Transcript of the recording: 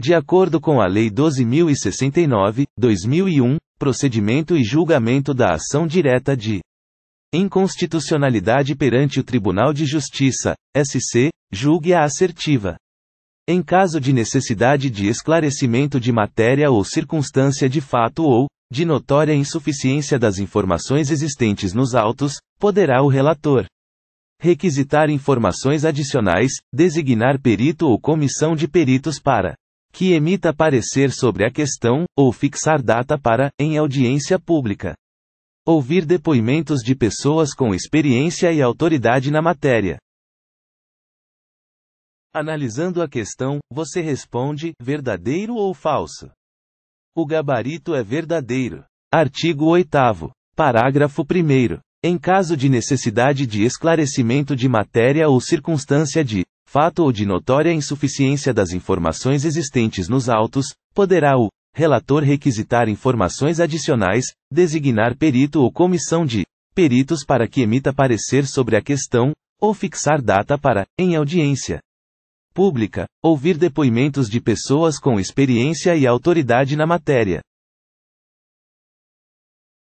De acordo com a Lei 12.069, 2001, procedimento e julgamento da ação direta de inconstitucionalidade perante o Tribunal de Justiça, SC, julgue a assertiva. Em caso de necessidade de esclarecimento de matéria ou circunstância de fato ou, de notória insuficiência das informações existentes nos autos, poderá o relator requisitar informações adicionais, designar perito ou comissão de peritos para que emita parecer sobre a questão, ou fixar data para, em audiência pública. Ouvir depoimentos de pessoas com experiência e autoridade na matéria. Analisando a questão, você responde: verdadeiro ou falso? O gabarito é verdadeiro. Artigo 8. Parágrafo 1. Em caso de necessidade de esclarecimento de matéria ou circunstância de fato ou de notória insuficiência das informações existentes nos autos, poderá o relator requisitar informações adicionais, designar perito ou comissão de peritos para que emita parecer sobre a questão, ou fixar data para, em audiência pública, ouvir depoimentos de pessoas com experiência e autoridade na matéria.